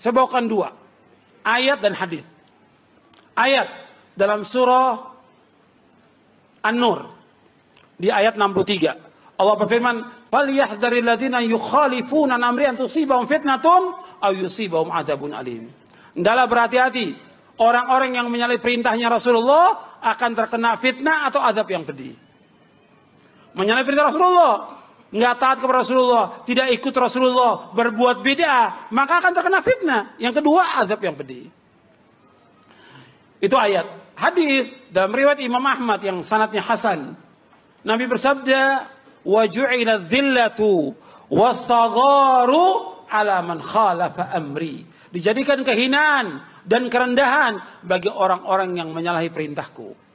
Saya bawakan dua. Ayat dan hadis. Ayat dalam surah An-Nur di ayat 63. Allah berfirman, "Falyahdharil ladzina yukhalifuna an amri an tusibahum fitnatun aw yusibahum adzabun alim." Hendaklah berhati-hati orang-orang yang menyalahi perintahnya Rasulullah akan terkena fitnah atau azab yang pedih. Menyalahi perintah Rasulullah nggak taat kepada Rasulullah, tidak ikut Rasulullah, berbuat beda, maka akan terkena fitnah. Yang kedua, azab yang pedih. Itu ayat. Hadis dalam riwayat Imam Ahmad yang sanatnya Hasan. Nabi bersabda, وَجُعِلَ dzillatu was عَلَى ala خَالَفَ أَمْرِي Dijadikan kehinaan dan kerendahan bagi orang-orang yang menyalahi perintahku.